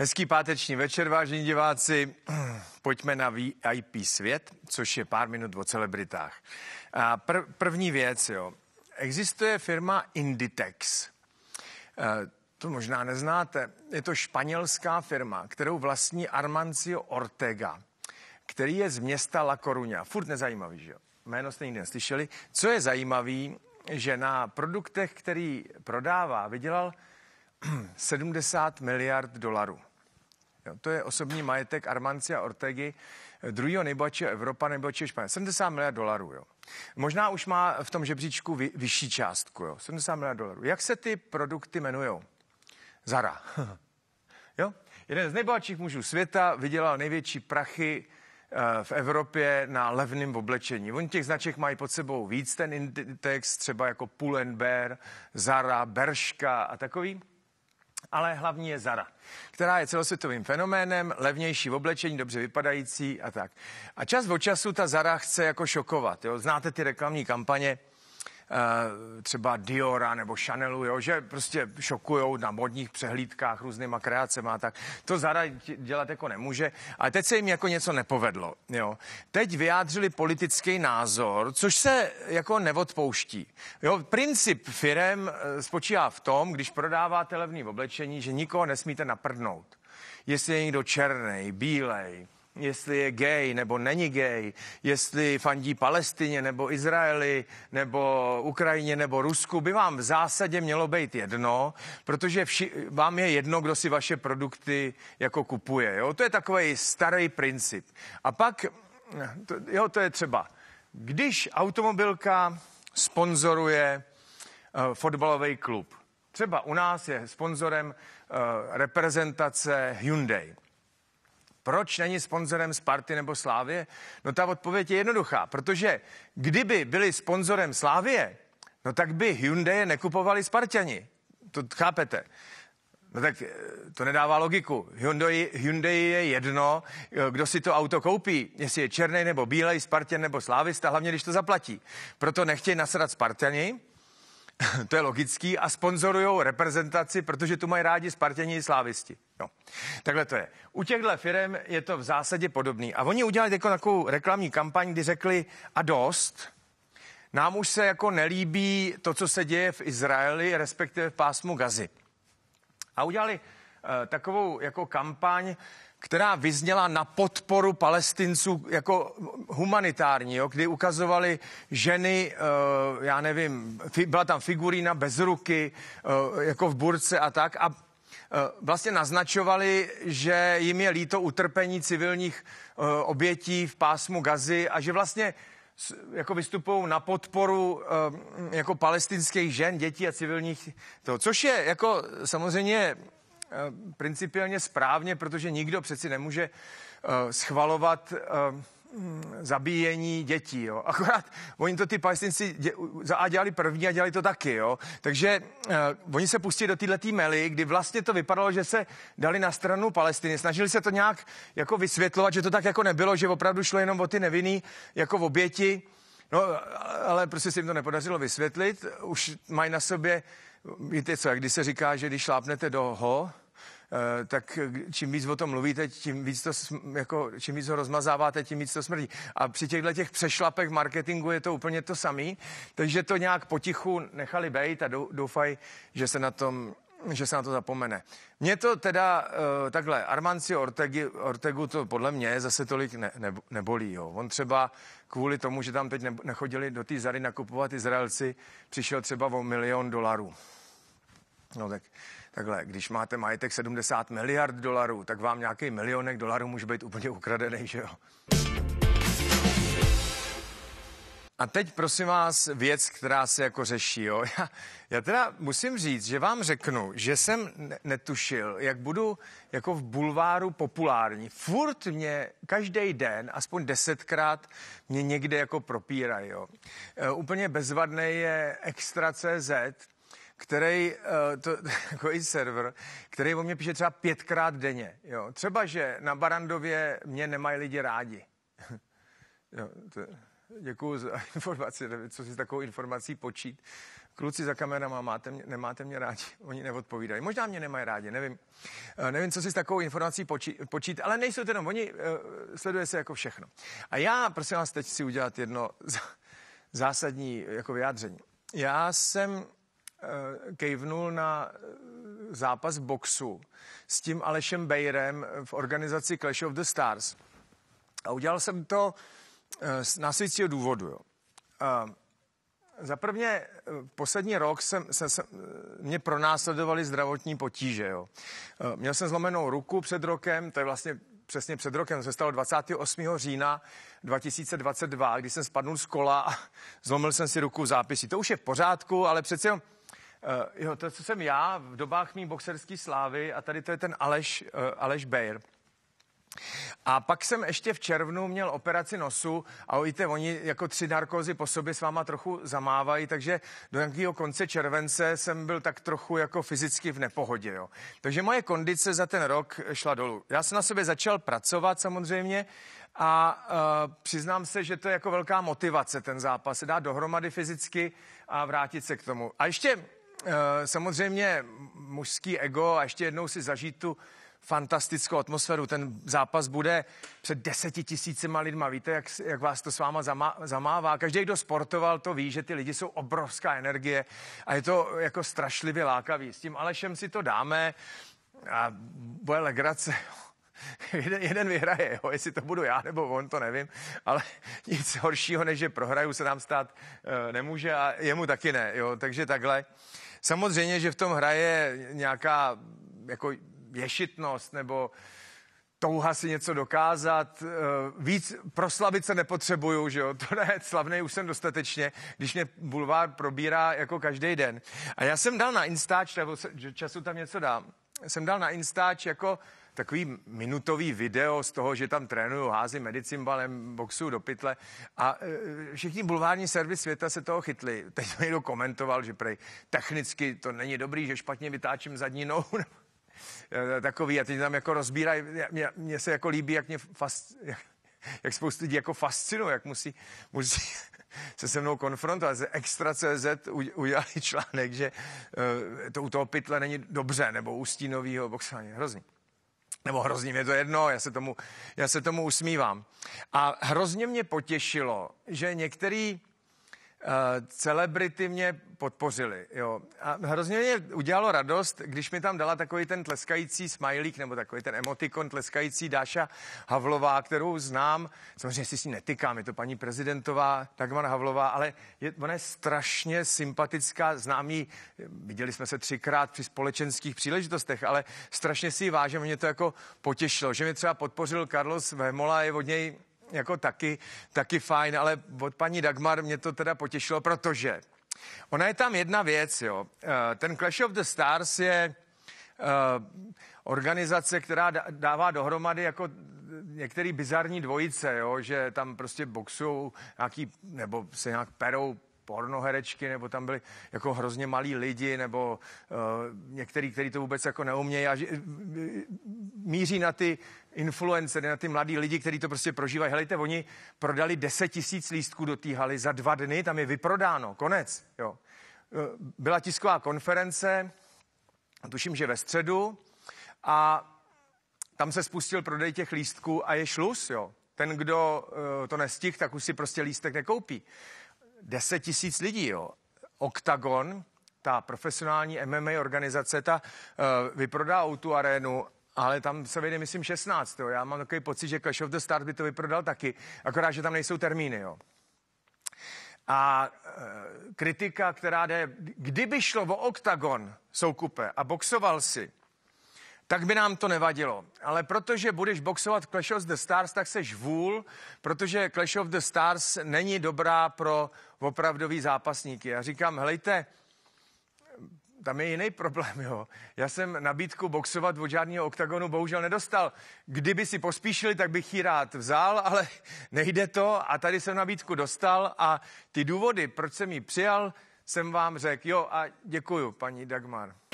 Hezký páteční večer, vážení diváci. Pojďme na VIP svět, což je pár minut o celebritách. A pr- první věc, jo. Existuje firma Inditex. E, to možná neznáte. Je to španělská firma, kterou vlastní Armancio Ortega, který je z města La Coruña. Furt nezajímavý, že jo? Jméno jste nikdy neslyšeli. Co je zajímavý, že na produktech, který prodává, vydělal 70 miliard dolarů. No, to je osobní majetek Armancia Ortegy, eh, druhého nejbohatšího Evropa, nejbohatšího Španěl. 70 miliard dolarů, jo. Možná už má v tom žebříčku vy, vyšší částku, jo. 70 miliard dolarů. Jak se ty produkty jmenují? Zara. jo? Jeden z nejbohatších mužů světa vydělal největší prachy eh, v Evropě na levném oblečení. Oni těch značek mají pod sebou víc ten index, třeba jako Pull&Bear, Zara, Berška a takový ale hlavní je Zara, která je celosvětovým fenoménem, levnější v oblečení, dobře vypadající a tak. A čas od času ta Zara chce jako šokovat. Jo? Znáte ty reklamní kampaně, Eh, třeba Diora nebo Chanelu, jo, že prostě šokujou na modních přehlídkách různýma kreacema a tak. To Zara dělat jako nemůže, ale teď se jim jako něco nepovedlo. Jo. Teď vyjádřili politický názor, což se jako neodpouští. Jo, princip firem eh, spočívá v tom, když prodáváte levný oblečení, že nikoho nesmíte naprdnout. Jestli je někdo černý, bílej, jestli je gay nebo není gay, jestli fandí Palestině nebo Izraeli nebo Ukrajině nebo Rusku, by vám v zásadě mělo být jedno, protože vši, vám je jedno, kdo si vaše produkty jako kupuje. Jo? To je takový starý princip. A pak, to, jo, to je třeba, když automobilka sponzoruje uh, fotbalový klub, třeba u nás je sponzorem uh, reprezentace Hyundai. Proč není sponzorem Sparty nebo Slávie, No ta odpověď je jednoduchá, protože kdyby byli sponzorem Slávie, no tak by Hyundai nekupovali Spartani. To chápete. No tak eh, to nedává logiku. Hyundai, Hyundai je jedno, eh, kdo si to auto koupí, jestli je černý nebo bílej, Spartan nebo Slávista, hlavně když to zaplatí. Proto nechtějí nasrat Spartani, to je logický, a sponzorují reprezentaci, protože tu mají rádi Spartěni i slávisti. No. Takhle to je. U těchto firm je to v zásadě podobný. A oni udělali jako takovou reklamní kampaň, kdy řekli a dost, nám už se jako nelíbí to, co se děje v Izraeli, respektive v pásmu Gazy. A udělali uh, takovou jako kampaň, která vyzněla na podporu palestinců jako humanitární, jo, kdy ukazovali ženy, eh, já nevím, byla tam figurína bez ruky, eh, jako v burce a tak a eh, vlastně naznačovali, že jim je líto utrpení civilních obětí v pásmu Gazy a že vlastně jako vystupují na podporu jako palestinských žen, dětí a civilních to což je jako samozřejmě Eh, principiálně správně, protože nikdo přeci nemůže eh, schvalovat eh, mm, zabíjení dětí. Jo. Akorát oni to ty palestinci dě, A dělali první a dělali to taky. Jo. Takže uh, oni se pustili do této mely, kdy vlastně to vypadalo, že se dali na stranu Palestiny. Snažili se to nějak jako vysvětlovat, že to tak jako nebylo, že opravdu šlo jenom o ty nevinný jako v oběti. No, ale prostě se jim to nepodařilo vysvětlit. Už mají na sobě, víte co, jak když se říká, že když šlápnete do ho, eh, tak čím víc o tom mluvíte, tím víc, to, jako, čím víc ho rozmazáváte, tím víc to smrdí. A při těchto těch přešlapech marketingu je to úplně to samé, takže to nějak potichu nechali bejt a doufají, že se na tom že se na to zapomene. Mně to teda uh, takhle, Armanci Ortegi, Ortegu to podle mě zase tolik ne, ne, nebolí. Jo. On třeba kvůli tomu, že tam teď ne, nechodili do té zary nakupovat Izraelci, přišel třeba o milion dolarů. No tak takhle, když máte majetek 70 miliard dolarů, tak vám nějaký milionek dolarů může být úplně ukradený, že jo? A teď prosím vás věc, která se jako řeší. Jo? Já, já teda musím říct, že vám řeknu, že jsem netušil, jak budu jako v bulváru populární. Furt mě každý den, aspoň desetkrát, mě někde jako propírají. Jo? E, úplně bezvadný je Extra CZ, který, e, to, jako i server, který o mě píše třeba pětkrát denně. Jo? Třeba, že na Barandově mě nemají lidi rádi. jo, to... Děkuji za informaci, nevím, co si s takovou informací počít. Kluci za kamerama, máte mě, nemáte mě rádi, oni neodpovídají. Možná mě nemají rádi, nevím. Eh, nevím, co si s takovou informací počít, počít ale nejsou to jenom oni, eh, sleduje se jako všechno. A já, prosím vás, teď si udělat jedno zásadní jako vyjádření. Já jsem eh, kejvnul na zápas boxu s tím Alešem Bejrem v organizaci Clash of the Stars. A udělal jsem to Eh, z následujícího důvodu. Jo. Eh, za prvně, eh, poslední rok jsem, se, se, mě pronásledovaly zdravotní potíže. Jo. Měl jsem zlomenou ruku před rokem, to je vlastně přesně před rokem, se stalo 28. října 2022, kdy jsem spadnul z kola a zlomil jsem si ruku v zápisí. To už je v pořádku, ale přece jo, to, co jsem já v dobách mý boxerské slávy a tady to je ten Aleš, Aleš Bayer. A pak jsem ještě v červnu měl operaci nosu a víte, oni jako tři narkózy po sobě s váma trochu zamávají, takže do nějakého konce července jsem byl tak trochu jako fyzicky v nepohodě. Jo. Takže moje kondice za ten rok šla dolů. Já jsem na sobě začal pracovat samozřejmě, a uh, přiznám se, že to je jako velká motivace ten zápas, se dá dohromady fyzicky a vrátit se k tomu. A ještě uh, samozřejmě mužský ego a ještě jednou si zažít tu fantastickou atmosféru. Ten zápas bude před deseti tisícima lidma. Víte, jak, jak vás to s váma zamá, zamává. Každý, kdo sportoval, to ví, že ty lidi jsou obrovská energie a je to jako strašlivě lákavý. S tím Alešem si to dáme a bude legrace. jeden, jeden vyhraje, jo. jestli to budu já nebo on, to nevím, ale nic horšího, než že prohraju, se nám stát eh, nemůže a jemu taky ne, jo. takže takhle. Samozřejmě, že v tom hraje nějaká jako ješitnost nebo touha si něco dokázat. Eh, víc proslavit se nepotřebuju, že jo? To ne, Slavný už jsem dostatečně, když mě bulvár probírá jako každý den. A já jsem dal na Instač, nebo času tam něco dám, jsem dal na Instač jako takový minutový video z toho, že tam trénuju, házím medicimbalem, boxu do pytle a eh, všichni bulvární servis světa se toho chytli. Teď někdo komentoval, že prej technicky to není dobrý, že špatně vytáčím zadní nohu. Eh, takový a teď tam jako rozbírají, mě, mě se jako líbí, jak mě fas, jak, jak spoustu lidí jako fascinuje, jak musí, musí se se mnou konfrontovat. Z CZ udělali článek, že eh, to u toho pytle není dobře, nebo u stínovýho boxování. Hrozný. Nebo hrozně mě to jedno, já se tomu, já se tomu usmívám. A hrozně mě potěšilo, že některý Eh, celebrity mě podpořili. Jo. A hrozně mě udělalo radost, když mi tam dala takový ten tleskající smajlík, nebo takový ten emotikon tleskající Dáša Havlová, kterou znám. Samozřejmě si s ní netykám, je to paní prezidentová Dagmar Havlová, ale je, ona je strašně sympatická, známý. viděli jsme se třikrát při společenských příležitostech, ale strašně si ji vážím, mě to jako potěšilo, že mě třeba podpořil Carlos Vemola, je od něj jako taky, taky fajn, ale od paní Dagmar mě to teda potěšilo, protože ona je tam jedna věc, jo. Eh, ten Clash of the Stars je eh, organizace, která dává dohromady jako některý bizarní dvojice, jo, že tam prostě boxují nějaký, nebo se nějak perou pornoherečky, nebo tam byli jako hrozně malí lidi, nebo uh, některý, který to vůbec jako neumějí a že, eh, míří na ty influencery, na ty mladí lidi, kteří to prostě prožívají. Helejte, oni prodali 10 tisíc lístků do té haly za dva dny, tam je vyprodáno, konec. Jo. Eh, byla tisková konference, tuším, že ve středu, a tam se spustil prodej těch lístků a je šlus, jo. Ten, kdo to nestih, tak už si prostě lístek nekoupí. 10 tisíc lidí, jo. Octagon, ta profesionální MMA organizace, ta uh, vyprodá tu arénu, ale tam se vyjde, myslím, 16. Jo. Já mám takový pocit, že Clash of the Stars by to vyprodal taky, akorát, že tam nejsou termíny, jo. A uh, kritika, která jde, kdyby šlo o oktagon soukupe a boxoval si, tak by nám to nevadilo. Ale protože budeš boxovat Clash of the Stars, tak seš vůl, protože Clash of the Stars není dobrá pro opravdový zápasníky. Já říkám, helejte, tam je jiný problém, jo. Já jsem nabídku boxovat od žádného oktagonu bohužel nedostal. Kdyby si pospíšili, tak bych ji rád vzal, ale nejde to a tady jsem nabídku dostal a ty důvody, proč jsem ji přijal, jsem vám řekl, jo a děkuju, paní Dagmar.